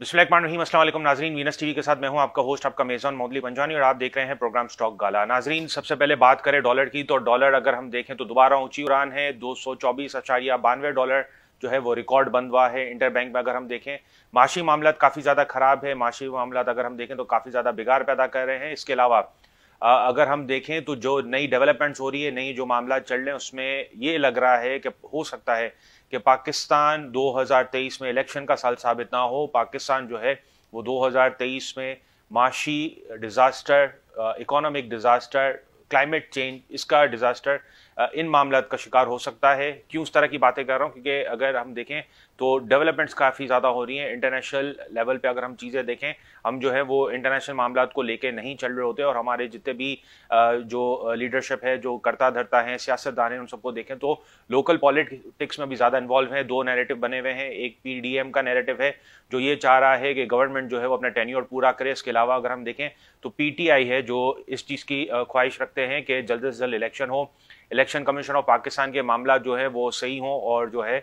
बिस्मिल्लाम नाजरीन Venus TV के साथ मैं हूं आपका होस्ट आपका मेज़ान मोदली पंजानी और आप देख रहे हैं प्रोग्राम स्टॉक गाला नाजरीन सबसे पहले बात करें डॉलर की तो डॉलर अगर हम देखें तो दोबारा ऊंची उड़ान है दो सौ चौबीस अचारिया बानवे डॉलर जो है वो रिकॉर्ड बंद हुआ है इंटर बैंक में अगर हम देखें माशी मामला काफ़ी ज़्यादा ख़राब है माशी मामला अगर हम देखें तो काफ़ी ज़्यादा बिगाड़ पैदा कर रहे हैं इसके अलावा अगर हम देखें तो जो नई डेवलपमेंट्स हो रही है नई जो मामला चल रहे हैं उसमें ये लग रहा है कि हो सकता है कि पाकिस्तान 2023 में इलेक्शन का साल साबित ना हो पाकिस्तान जो है वो 2023 में माशी disaster economic disaster climate change इसका डिज़ास्टर इन मामला का शिकार हो सकता है क्यों उस तरह की बातें कर रहा हूँ क्योंकि अगर हम देखें तो डेवलपमेंट्स काफ़ी ज़्यादा हो रही हैं इंटरनेशनल लेवल पे अगर हम चीज़ें देखें हम जो है वो इंटरनेशनल मामला को लेके नहीं चल रहे होते और हमारे जितने भी जो लीडरशिप है जो करता धरता है सियासतदान हैं उन सबको देखें तो लोकल पॉलिटिक्स में भी ज़्यादा इन्वॉल्व हैं दो नैरेटिव बने हुए हैं एक पी का नैरेटिव है जो ये चाह रहा है कि गवर्नमेंट जो है वो अपना टेन्योर पूरा करे इसके अलावा अगर हम देखें तो पी है जो इस चीज़ की ख्वाहिश रखते हैं कि जल्द से जल्द इलेक्शन हो इलेक्शन कमीशन ऑफ पाकिस्तान के मामला जो है वो सही हो और जो है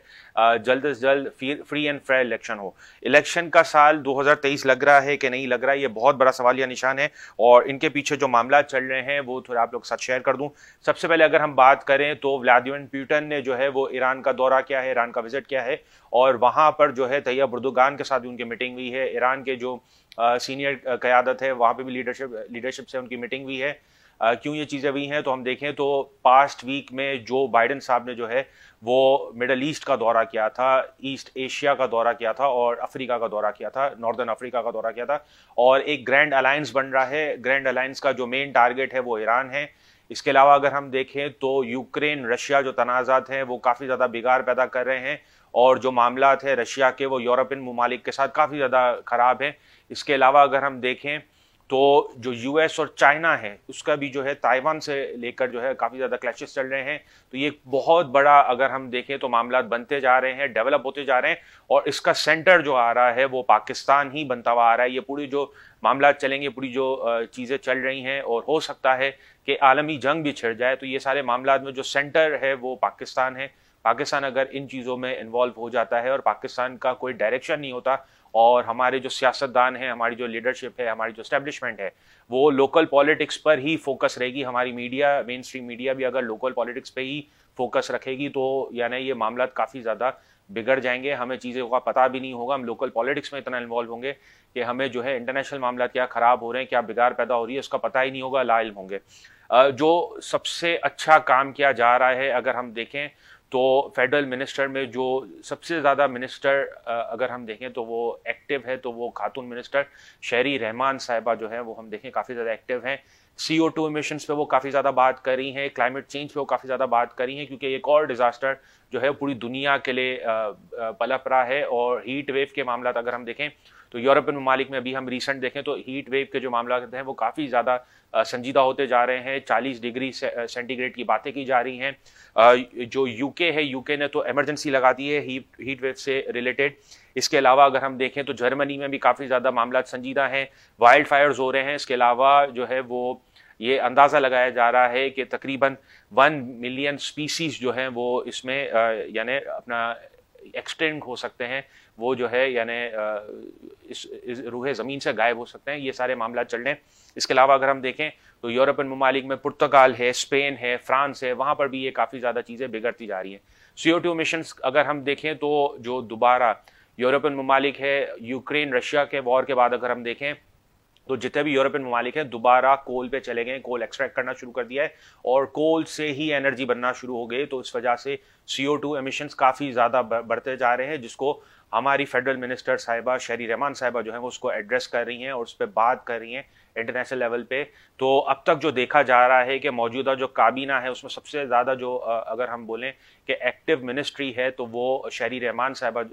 जल्द से जल्द फ्री एंड फेयर इलेक्शन हो इलेक्शन का साल 2023 लग रहा है कि नहीं लग रहा है ये बहुत बड़ा सवाल या निशान है और इनके पीछे जो मामला चल रहे हैं वो थोड़ा आप लोग के साथ शेयर कर दूँ सबसे पहले अगर हम बात करें तो व्लादिमिर प्यूटन ने जो है वो ईरान का दौरा किया है ईरान का विजिट किया है और वहाँ पर जो है तैयब बुर्दुगान के साथ भी उनकी मीटिंग हुई है ईरान के जो सीनियर क्यादत है वहाँ पर भी लीडरशिप लीडरशिप से उनकी मीटिंग हुई है क्यों ये चीज़ें हुई हैं तो हम देखें तो पास्ट वीक में जो बाइडन साहब ने जो है वो मिडल ईस्ट का दौरा किया था ईस्ट एशिया का दौरा किया था और अफ्रीका का दौरा किया था नॉर्दर्न अफ्रीका का दौरा किया था और एक ग्रैंड अलायंस बन रहा है ग्रैंड अलायंस का जो मेन टारगेट है वो ईरान है इसके अलावा अगर हम देखें तो यूक्रेन रशिया जो तनाज़ात हैं वो काफ़ी ज़्यादा बिगाड़ पैदा कर रहे हैं और जो मामला है रशिया के वो यूरोपियन ममालिक के साथ काफ़ी ज़्यादा ख़राब हैं इसके अलावा अगर हम देखें तो जो यूएस और चाइना है उसका भी जो है ताइवान से लेकर जो है काफ़ी ज़्यादा क्लैशेस चल रहे हैं तो ये बहुत बड़ा अगर हम देखें तो मामला बनते जा रहे हैं डेवलप होते जा रहे हैं और इसका सेंटर जो आ रहा है वो पाकिस्तान ही बनता हुआ आ रहा है ये पूरी जो मामला चलेंगे पूरी जो चीज़ें चल रही हैं और हो सकता है कि आलमी जंग भी छिड़ जाए तो ये सारे मामला में जो सेंटर है वो पाकिस्तान है पाकिस्तान अगर इन चीज़ों में इन्वॉल्व हो जाता है और पाकिस्तान का कोई डायरेक्शन नहीं होता और हमारे जो सियासतदान हैं हमारी जो लीडरशिप है हमारी जो इस्टेब्लिशमेंट है वो लोकल पॉलिटिक्स पर ही फोकस रहेगी हमारी मीडिया मेन स्ट्रीम मीडिया भी अगर लोकल पॉलिटिक्स पे ही फोकस रखेगी तो यानी ये मामला काफ़ी ज़्यादा बिगड़ जाएंगे हमें चीज़ों का पता भी नहीं होगा हम लोकल पॉलिटिक्स में इतना इन्वॉल्व होंगे कि हमें जो है इंटरनेशनल मामला क्या ख़राब हो रहे हैं क्या बिगाड़ पैदा हो रही है उसका पता ही नहीं होगा लाइल होंगे जो सबसे अच्छा काम किया जा रहा है अगर हम देखें तो फेडरल मिनिस्टर में जो सबसे ज़्यादा मिनिस्टर अगर हम देखें तो वो एक्टिव है तो वो खातून मिनिस्टर शहरी रहमान साहिबा जो है वो हम देखें काफ़ी ज़्यादा एक्टिव हैं सीओ टू इमिशन पे वो काफ़ी ज़्यादा बात कर रही हैं क्लाइमेट चेंज पे वो काफ़ी ज़्यादा बात कर रही हैं क्योंकि एक और डिज़ास्टर जो है पूरी दुनिया के लिए पलप रहा है और हीट वेव के मामला अगर हम देखें तो यूरोपियन ममालिक में अभी हम रिसेंट देखें तो हीट वेव के जो मामला हैं वो काफ़ी ज़्यादा संजीदा होते जा रहे हैं 40 डिग्री से सेंटीग्रेड की बातें की जा रही हैं जो यूके है यूके ने तो एमरजेंसी लगा दी है हीट हीट वेव से रिलेटेड इसके अलावा अगर हम देखें तो जर्मनी में भी काफ़ी ज़्यादा मामला संजीदा हैं वाइल्ड फायर्स हो रहे हैं इसके अलावा जो है वो ये अंदाज़ा लगाया जा रहा है कि तकरीबन वन मिलियन स्पीसीज जो हैं वो इसमें यानी अपना एक्सटेंड हो सकते हैं वो जो है यानी इस, इस रूह ज़मीन से गायब हो सकते हैं ये सारे मामला चल रहे हैं इसके अलावा अगर हम देखें तो यूरोपियन ममालिक में पुर्तगाल है स्पेन है फ्रांस है वहाँ पर भी ये काफ़ी ज़्यादा चीज़ें बिगड़ती जा रही हैं सी ओ टू अगर हम देखें तो जो दोबारा यूरोपियन ममालिक है यूक्रेन रशिया के वॉर के बाद अगर हम देखें तो जितने भी यूरोपियन ममालिक हैं दोबारा कोल पे चले गए कोल एक्सट्रैक्ट करना शुरू कर दिया है और कोल से ही एनर्जी बनना शुरू हो गई तो इस वजह से सी ओ टू एमिशन्स काफ़ी ज़्यादा बढ़ते जा रहे हैं जिसको हमारी फेडरल मिनिस्टर साहिबा शहरी रहमान साहिबा जो है वो उसको एड्रेस कर रही हैं और उस पर बात कर रही हैं इंटरनेशनल लेवल पे तो अब तक जो देखा जा रहा है कि मौजूदा जो काबीना है उसमें सबसे ज़्यादा जो अगर हम बोलें कि एक्टिव मिनिस्ट्री है तो वो शहरी रहमान साहबा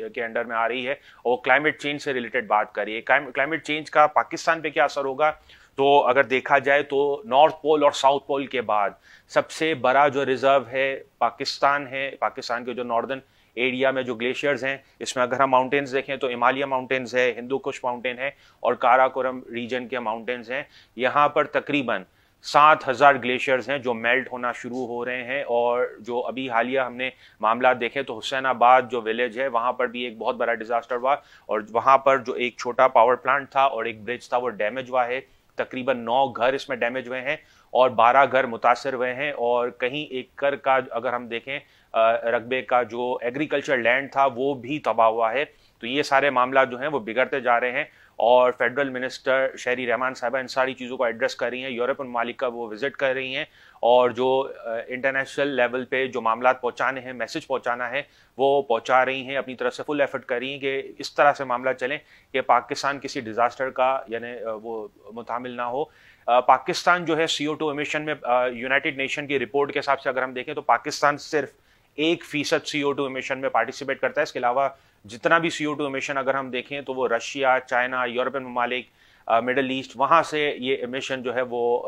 के अंडर में आ रही है और क्लाइमेट चेंज से रिलेटेड बात करिए क्लाइमेट चेंज का पाकिस्तान पे क्या असर होगा तो अगर देखा जाए तो नॉर्थ पोल और साउथ पोल के बाद सबसे बड़ा जो रिज़र्व है पाकिस्तान है पाकिस्तान के जो नॉर्दर्न एरिया में जो ग्लेशियर्स हैं इसमें अगर हम माउंटेन्स देखें तो हिमालय माउंटेन्स है हिंदू कुश माउंटेन है और काराकोरम रीजन के माउंटेन्स हैं यहाँ पर तकरीबन सात हज़ार ग्लेशियर्स हैं जो मेल्ट होना शुरू हो रहे हैं और जो अभी हालिया हमने मामला देखे तो हुसैनाबाद जो विलेज है वहाँ पर भी एक बहुत बड़ा डिज़ास्टर हुआ और वहाँ पर जो एक छोटा पावर प्लांट था और एक ब्रिज था वो डैमेज हुआ है तकरीबन नौ घर इसमें डैमेज हुए हैं और बारह घर मुतासर हुए हैं और कहीं एक कर का अगर हम देखें रकबे का जो एग्रीकल्चर लैंड था वो भी तबाह हुआ है तो ये सारे मामला जो हैं वो बिगड़ते जा रहे हैं और फेडरल मिनिस्टर शहरी रहमान साहबा इन सारी चीज़ों को एड्रेस कर रही हैं यूरोपियन मालिक का वो विज़िट कर रही हैं और जो इंटरनेशनल लेवल पे जो मामला पहुंचाने हैं मैसेज पहुंचाना है वो पहुंचा रही हैं अपनी तरफ से फुल एफर्ट कर रही हैं कि इस तरह से मामला चलें कि पाकिस्तान किसी डिज़ास्टर का यानी वो मुतामिल ना हो पाकिस्तान जो है सी ओ टू में यूनाइटेड नेशन की रिपोर्ट के हिसाब से अगर हम देखें तो पाकिस्तान सिर्फ एक फीसद सी इमिशन में पार्टिसिपेट करता है इसके अलावा जितना भी सी टू इमिशन अगर हम देखें तो वो रशिया चाइना यूरोपियन ममालिक मिडल ईस्ट वहाँ से ये इमिशन जो है वो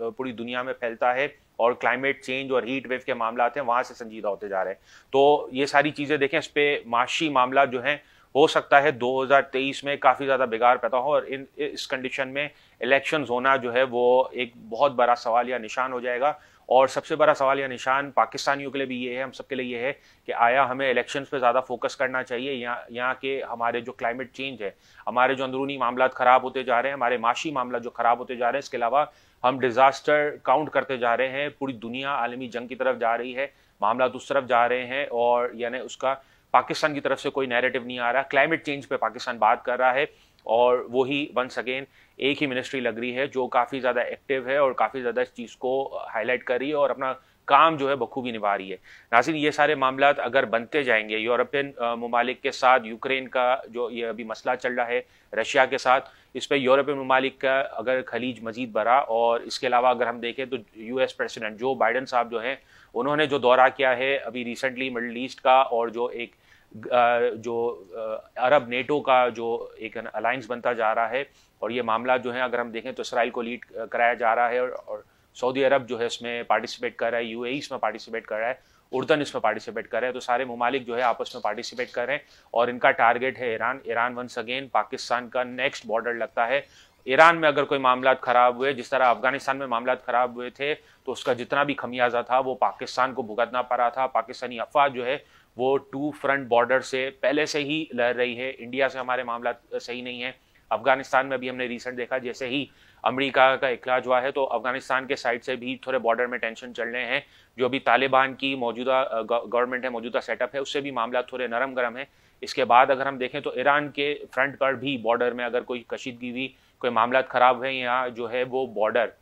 पूरी दुनिया में फैलता है और क्लाइमेट चेंज और हीट वेव के मामला हैं वहाँ से संजीदा होते जा रहे हैं तो ये सारी चीज़ें देखें इस पर माशी मामला जो है हो सकता है 2023 में काफ़ी ज़्यादा बिगाड़ पैदा हो और इन इस कंडीशन में इलेक्शंस होना जो है वो एक बहुत बड़ा सवाल या निशान हो जाएगा और सबसे बड़ा सवाल या निशान पाकिस्तानियों के लिए भी ये है हम सबके लिए ये है कि आया हमें इलेक्शन पे ज़्यादा फोकस करना चाहिए यहाँ यहाँ के हमारे जो क्लाइमेट चेंज है हमारे जो अंदरूनी मामला ख़राब होते जा रहे हैं हमारे माशी मामला जो ख़राब होते जा रहे हैं इसके अलावा हम डिज़ास्टर काउंट करते जा रहे हैं पूरी दुनिया आलमी जंग की तरफ जा रही है मामला उस तरफ जा रहे हैं और यानी उसका पाकिस्तान की तरफ से कोई नैरेटिव नहीं आ रहा क्लाइमेट चेंज पे पाकिस्तान बात कर रहा है और वो ही वंस अगेन एक ही मिनिस्ट्री लग रही है जो काफ़ी ज़्यादा एक्टिव है और काफ़ी ज़्यादा इस चीज़ को हाईलाइट uh, कर रही है और अपना काम जो है बखूबी निभा रही है नासिर ये सारे मामला अगर बनते जाएंगे यूरोपियन uh, ममालिक के साथ यूक्रेन का जो ये अभी मसला चल रहा है रशिया के साथ इस पर यूरोपियन ममालिक का अगर खलीज मजीद बढ़ा और इसके अलावा अगर हम देखें तो यूएस प्रेसिडेंट जो बाइडन साहब जो हैं उन्होंने जो दौरा किया है अभी रिसेंटली मिडल ईस्ट का और जो एक जो अरब नेटो का जो एक अलायंस बनता जा रहा है और ये मामला जो है अगर हम देखें तो इसराइल को लीड कराया जा रहा है और, और सऊदी अरब जो है इसमें पार्टिसिपेट कर रहा है यू e इसमें पार्टिसिपेट कर रहा है उर्दन इसमें पार्टिसिपेट कर रहे हैं तो सारे ममालिक जो है आपस में पार्टिसिपेट कर रहे हैं और इनका टारगेट है Iran Iran once again Pakistan का नेक्स्ट बॉर्डर लगता है ईरान में अगर कोई मामला खराब हुए जिस तरह अफगानिस्तान में मामला खराब हुए थे तो उसका जितना भी खमियाजा था वो पाकिस्तान को भुगतना पड़ा था पाकिस्तानी अफवाह जो है वो टू फ्रंट बॉर्डर से पहले से ही लहर रही है इंडिया से हमारे मामला सही नहीं है अफगानिस्तान में भी हमने रिसेंट देखा जैसे ही अमेरिका का इखलाज हुआ है तो अफगानिस्तान के साइड से भी थोड़े बॉर्डर में टेंशन चल रहे हैं जो अभी तालिबान की मौजूदा गवर्नमेंट है मौजूदा सेटअप है उससे भी मामला थोड़े नरम गरम है इसके बाद अगर हम देखें तो ईरान के फ्रंट पर भी बॉर्डर में अगर कोई कशीदगी हुई कोई मामला ख़राब है या जो है वो बॉर्डर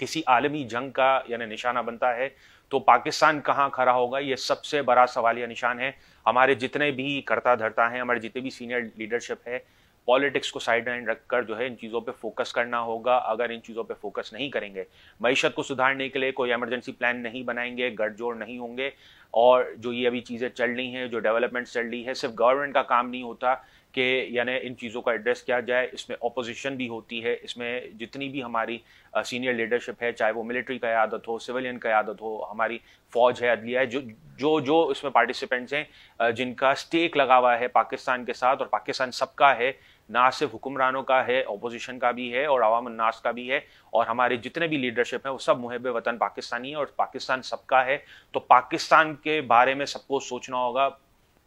किसी आलमी जंग का यानी निशाना बनता है तो पाकिस्तान कहाँ खड़ा होगा ये सबसे बड़ा सवाल या निशान है हमारे जितने भी करता धरता हैं हमारे जितने भी सीनियर लीडरशिप है पॉलिटिक्स को साइड लाइन रखकर जो है इन चीज़ों पे फोकस करना होगा अगर इन चीज़ों पे फोकस नहीं करेंगे मीशत को सुधारने के लिए कोई इमरजेंसी प्लान नहीं बनाएंगे गठजोड़ नहीं होंगे और जो ये अभी चीज़ें चल रही हैं जो डेवलपमेंट चल रही है सिर्फ गवर्नमेंट का काम नहीं होता कि यानी इन चीज़ों का एड्रेस किया जाए इसमें अपोजिशन भी होती है इसमें जितनी भी हमारी सीनियर लीडरशिप है चाहे वो मिलिट्री क़्यादत हो सिविलियन क़्यादत हो हमारी फ़ौज है अदलिया है जो जो जो इसमें पार्टिसिपेंट्स हैं जिनका स्टेक लगा हुआ है पाकिस्तान के साथ और पाकिस्तान सबका है ना सिर्फ हुक्मरानों का है अपोजिशन का भी है और आवाम का भी है और हमारे जितने भी लीडरशिप हैं वो सब मुहब वतन पाकिस्तानी है और पाकिस्तान सबका है तो पाकिस्तान के बारे में सबको सोचना होगा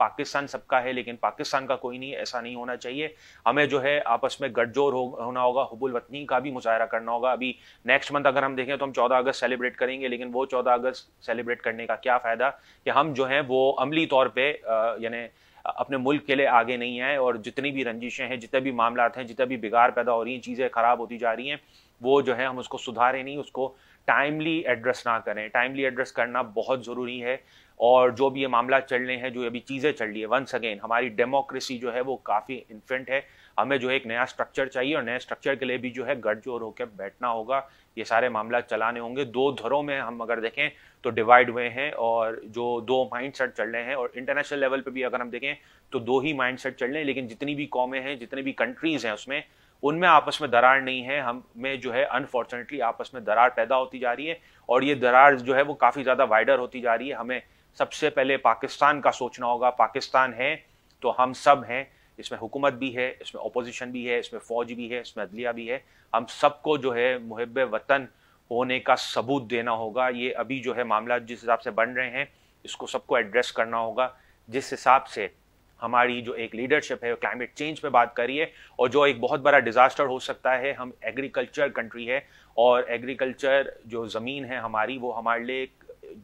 पाकिस्तान सबका है लेकिन पाकिस्तान का कोई नहीं ऐसा नहीं होना चाहिए हमें जो है आपस में गठजोड़ हो, होना होगा हुबुल वतनी का भी मुजाहरा करना होगा अभी नेक्स्ट मंथ अगर हम देखें तो हम चौदह अगस्त सेलिब्रेट करेंगे लेकिन वो चौदह अगस्त सेलिब्रेट करने का क्या फ़ायदा कि हम जो है वो अमली तौर पर यानी अपने मुल्क के लिए आगे नहीं आए और जितनी भी रंजिशें हैं जितने भी मामला हैं जितने भी बिगाड़ पैदा हो रही हैं चीज़ें ख़राब होती जा रही हैं वो जो है हम उसको सुधारें नहीं उसको टाइमली एड्रेस ना करें टाइमली एड्रेस करना बहुत ज़रूरी है और जो भी ये मामला चल रहे हैं जो अभी चीज़ें चल रही है वंस अगेन हमारी डेमोक्रेसी जो है वो काफ़ी इन्फेंट है हमें जो है एक नया स्ट्रक्चर चाहिए और नए स्ट्रक्चर के लिए भी जो है गठजोड़ होकर बैठना होगा ये सारे मामला चलाने होंगे दो धरों में हम अगर देखें तो डिवाइड हुए हैं और जो दो माइंड सेट चल रहे हैं और इंटरनेशनल लेवल पे भी अगर हम देखें तो दो ही माइंड सेट चल रहे हैं लेकिन जितनी भी कौमें हैं जितनी भी कंट्रीज़ हैं उसमें उनमें आपस में दरार नहीं है हम में जो है अनफॉर्चुनेटली आपस में दरार पैदा होती जा रही है और ये दरार जो है वो काफ़ी ज़्यादा वाइडर होती जा रही है हमें सबसे पहले पाकिस्तान का सोचना होगा पाकिस्तान है तो हम सब हैं इसमें हुकूमत भी है इसमें अपोजिशन भी है इसमें फ़ौज भी है इसमें अदलिया भी है हम सबको जो है मुहब वतन होने का सबूत देना होगा ये अभी जो है मामला जिस हिसाब से बन रहे हैं इसको सबको एड्रेस करना होगा जिस हिसाब से हमारी जो एक लीडरशिप है क्लाइमेट चेंज पे बात करिए और जो एक बहुत बड़ा डिज़ास्टर हो सकता है हम एग्रीकल्चर कंट्री है और एग्रीकल्चर जो ज़मीन है हमारी वो हमारे लिए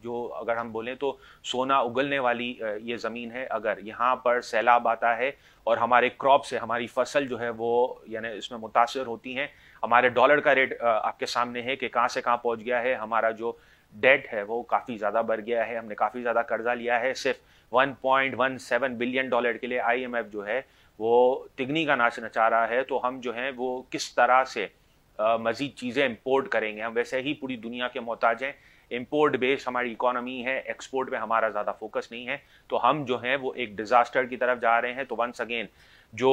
जो अगर हम बोलें तो सोना उगलने वाली ये ज़मीन है अगर यहाँ पर सैलाब आता है और हमारे क्रॉप से हमारी फसल जो है वो यानी इसमें मुतासर होती हैं हमारे डॉलर का रेट आपके सामने है कि कहाँ से कहाँ पहुँच गया है हमारा जो डेट है वो काफ़ी ज़्यादा बढ़ गया है हमने काफ़ी ज़्यादा कर्जा लिया है सिर्फ 1.17 बिलियन डॉलर के लिए आईएमएफ जो है वो तिगनी का नाच नचा रहा है तो हम जो हैं वो किस तरह से मज़ीद चीज़ें इम्पोर्ट करेंगे हम वैसे ही पूरी दुनिया के मोहताज हैं इम्पोर्ट बेस्ड हमारी इकोनॉमी है एक्सपोर्ट पे हमारा ज़्यादा फोकस नहीं है तो हम जो है वो एक डिज़ास्टर की तरफ जा रहे हैं तो वंस अगेन जो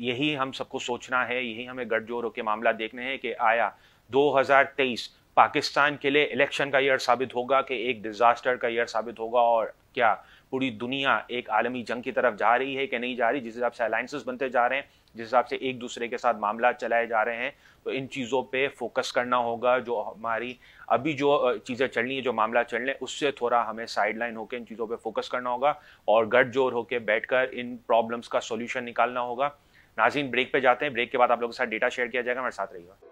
यही हम सबको सोचना है यही हमें गठजोड़ के मामला देखने हैं कि आया 2023 पाकिस्तान के लिए इलेक्शन का ईयर साबित होगा कि एक डिज़ास्टर का ईयर साबित होगा और क्या पूरी दुनिया एक आलमी जंग की तरफ जा रही है कि नहीं जा रही जिस हिसाब से अलाइंसेस बनते जा रहे हैं जिस हिसाब से एक दूसरे के साथ मामला चलाए जा रहे हैं तो इन चीज़ों पे फोकस करना होगा जो हमारी अभी जो चीज़ें चल रही हैं जो मामला चल रहे हैं उससे थोड़ा हमें साइडलाइन होकर इन चीज़ों पे फोकस करना होगा और गठजोड़ होकर बैठकर इन प्रॉब्लम्स का सोल्यूशन निकालना होगा नाजीन ब्रेक पे जाते हैं ब्रेक के बाद आप लोगों के साथ डेटा शेयर किया जाएगा मेरे साथ रहिएगा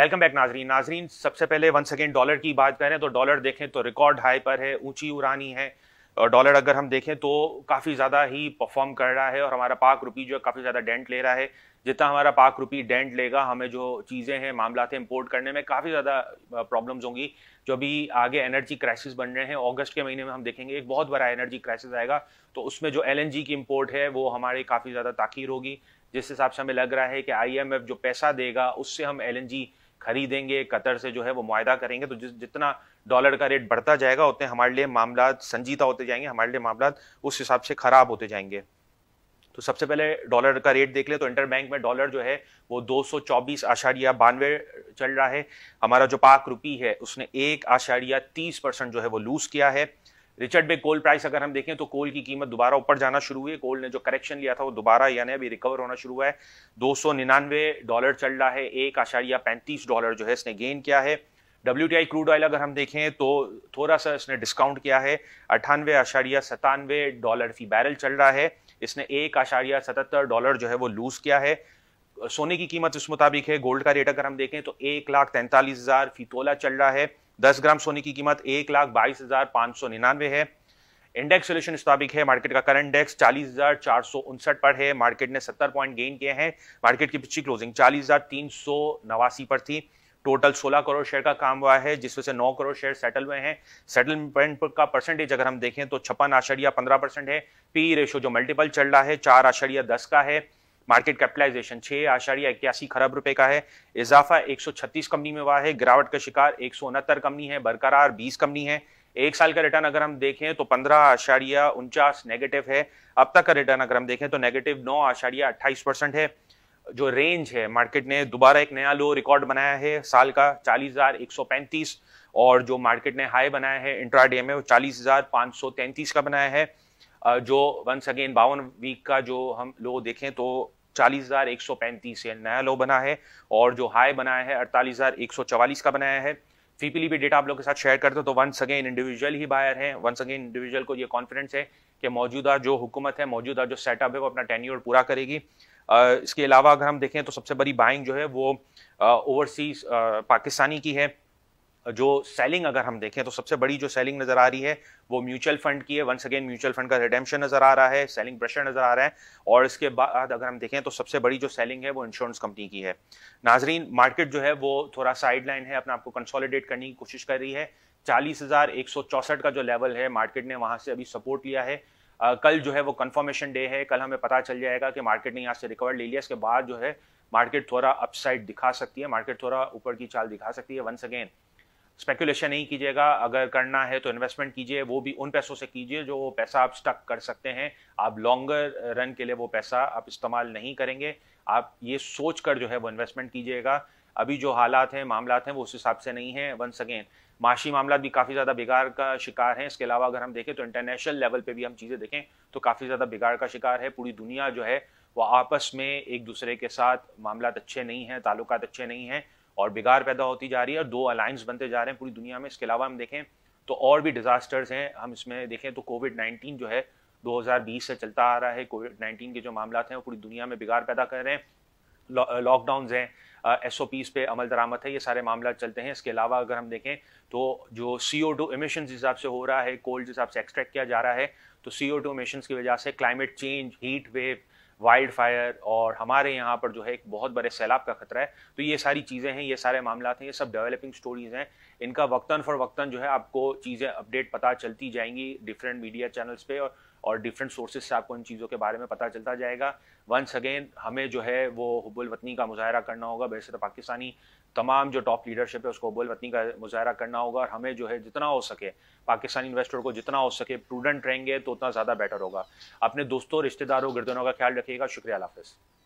वेलकम बैक नाजरीन नाजरीन सबसे पहले वन सेकेंड डॉलर की बात करें तो डॉलर देखें तो रिकॉर्ड हाई पर है ऊंची उड़ानी है डॉलर अगर हम देखें तो काफ़ी ज़्यादा ही परफॉर्म कर रहा है और हमारा पाक रुपी जो है काफ़ी ज़्यादा डेंट ले रहा है जितना हमारा पाक रुपी डेंट लेगा हमें जो चीज़ें हैं मामला थे इम्पोर्ट करने में काफ़ी ज़्यादा प्रॉब्लम्स होंगी जो अभी आगे एनर्जी क्राइसिस बन रहे हैं अगस्त के महीने में हम देखेंगे एक बहुत बड़ा एनर्जी क्राइसिस आएगा तो उसमें जो एल की इम्पोर्ट है वो हमारे काफ़ी ज़्यादा ताखिर होगी जिस हिसाब से हमें लग रहा है कि आई जो पैसा देगा उससे हम एल खरीदेंगे कतर से जो है वो मुआदा करेंगे तो जिस जितना डॉलर का रेट बढ़ता जाएगा उतने हमारे लिए मामला संजीदा होते जाएंगे हमारे लिए मामला उस हिसाब से ख़राब होते जाएंगे तो सबसे पहले डॉलर का रेट देख ले तो इंटर बैंक में डॉलर जो है वो दो सौ चौबीस आशारिया बानवे चल रहा है हमारा जो पाक रुपी है उसने एक आशारिया तीस परसेंट जो है वो लूज़ किया है रिचर्ड बे कोल प्राइस अगर हम देखें तो कोल की कीमत दोबारा ऊपर जाना शुरू हुई है कोल ने जो करेक्शन लिया था वो दोबारा यानी अभी रिकवर होना शुरू हुआ है दो डॉलर चल रहा है एक आशारिया पैंतीस डॉलर जो है इसने गेन किया है W T I crude oil अगर हम देखें तो थोड़ा सा इसने डिस्काउंट किया है अट्ठानवे आशारिया सतानवे डॉलर फी बैरल चल रहा है इसने एक आशारिया सतहत्तर डॉलर जो है वो लूज किया है सोने की कीमत इस मुताबिक है गोल्ड का रेट अगर हम देखें तो एक लाख तैंतालीस हज़ार फीतोला चल रहा है 10 ग्राम सोने की कीमत एक लाख बाईस हजार पांच सौ निन्यानवे है इंडेक्स सोल्यूशन मुताबिक है मार्केट का करंट इंडेक्स चालीस हजार चार सौ उनसठ पर है मार्केट ने सत्तर पॉइंट गेन किए हैं मार्केट की पिछली क्लोजिंग चालीस हजार तीन सौ नवासी पर थी टोटल 16 करोड़ शेयर का काम हुआ है जिसमें से 9 करोड़ शेयर सेटल हुए हैं सेटलमेंट का परसेंटेज अगर हम देखें तो छप्पन आशरिया पंद्रह परसेंट है पी रेशो e जो मल्टीपल चल रहा है चार आशरिया दस का है मार्केट कैपिटलाइजेशन छह आशारिया इक्यासी खरब रुपए का है इजाफा 136 कंपनी में हुआ है गिरावट का शिकार एक कंपनी है बरकरार 20 कंपनी है एक साल का रिटर्न अगर हम देखें तो पंद्रह आशारिया उनचास नेगेटिव है अब तक का रिटर्न अगर हम देखें तो नेगेटिव नौ आशारिया अट्ठाईस परसेंट है जो रेंज है मार्केट ने दोबारा एक नया लो रिकॉर्ड बनाया है साल का चालीस हजार एक सौ पैंतीस और जो मार्केट ने हाई बनाया है इंट्रा डे में वो चालीस हजार सौ तैंतीस का बनाया है जो वंस अगेन बावन वीक का जो हम लो देखें तो चालीस हज़ार एक सौ पैंतीस नया लो बना है और जो हाई बनाया है अड़तालीस हज़ार एक सौ चवालीस का बनाया है फीपीली e भी डेटा आप लोग के साथ शेयर करते हो तो वंस अगेन इंडिविजुअल ही बायर है वंस अगेन इंडिविजुअल को ये कॉन्फिडेंस है कि मौजूदा जो हुकूमत है मौजूदा जो सेटअप है वो अपना टेन पूरा करेगी इसके अलावा अगर हम देखें तो सबसे बड़ी बाइंग जो है वो ओवरसीज पाकिस्तानी की है जो सेलिंग अगर हम देखें तो सबसे बड़ी जो सेलिंग नज़र आ रही है वो म्यूचुअल फंड की है वंस अगेन म्यूचुअल फंड का रिडेम्पशन नज़र आ रहा है सेलिंग प्रेशर नज़र आ रहा है और इसके बाद अगर हम देखें तो सबसे बड़ी जो सेलिंग है वो इंश्योरेंस कंपनी की है नाजरीन मार्केट जो है वो थोड़ा साइड है अपने आपको कंसोलिडेट करने की कोशिश कर रही है चालीस हज़ार एक सौ चौसठ का जो लेवल है मार्केट ने वहां से अभी सपोर्ट लिया है आ, कल जो है वो कंफर्मेशन डे है कल हमें पता चल जाएगा कि मार्केट ने यहाँ से रिकवर ले लिया इसके बाद जो है मार्केट थोड़ा अपसाइड दिखा सकती है मार्केट थोड़ा ऊपर की चाल दिखा सकती है वंस अगेन स्पेकुलेशन नहीं कीजिएगा अगर करना है तो इन्वेस्टमेंट कीजिए वो भी उन पैसों से कीजिए जो वो पैसा आप स्टक कर सकते हैं आप लॉन्गर रन के लिए वो पैसा आप इस्तेमाल नहीं करेंगे आप ये सोच कर जो है वो इन्वेस्टमेंट कीजिएगा अभी जो हालात हैं मामला हैं वो उस हिसाब से नहीं है वंस अगेन माशी मामला भी काफ़ी ज़्यादा बिगाड़ का शिकार हैं इसके अलावा अगर हम देखें तो इंटरनेशनल लेवल पर भी हम चीज़ें देखें तो काफ़ी ज़्यादा बिगाड़ का शिकार है पूरी दुनिया जो है वो आपस में एक दूसरे के साथ मामला अच्छे नहीं हैं ताल्लुक अच्छे नहीं हैं और बिगाड़ पैदा होती जा रही है और दो अलायंस बनते जा रहे हैं पूरी दुनिया में इसके अलावा हम देखें तो और भी डिज़ास्टर्स हैं हम इसमें देखें तो कोविड नाइन्टीन जो है 2020 से चलता आ रहा है कोविड नाइन्टीन के जो मामला हैं वो पूरी दुनिया में बिगाड़ पैदा कर रहे हैं लॉकडाउन हैं एस ओ पीज पे अमल दरामद है ये सारे मामला चलते हैं इसके अलावा अगर हम देखें तो जो सी ओ टू इमिशन जिस हिसाब से हो रहा है कोल्ड जिस हिसाब से एक्सट्रैक्ट किया जा रहा है तो सी ओ टू इमिशन की वजह से climate change heat wave wildfire और हमारे यहाँ पर जो है एक बहुत बड़े सैलाब का खतरा है तो ये सारी चीज़ें हैं ये सारे मामला हैं ये सब डेवलपिंग स्टोरीज हैं इनका वक्ता फॉर वक्ता जो है आपको चीज़ें अपडेट पता चलती जाएंगी डिफरेंट मीडिया चैनल्स पे और और डिफरेंट सोर्सेज से आपको इन चीज़ों के बारे में पता चलता जाएगा वंस अगेन हमें जो है वो हब्बुल वतनी का मुजाहरा करना होगा बहसत पाकिस्तानी तमाम जो टॉप लीडरशिप है उसको वतनी का मुजाहरा करना होगा और हमें जो है जितना हो सके पाकिस्तानी इन्वेस्टर को जितना हो सके प्रूडेंट रहेंगे तो उतना ज़्यादा बेटर होगा अपने दोस्तों रिश्तेदारों गिरदनों का ख्याल रखिएगा शुक्रिया हाफिज़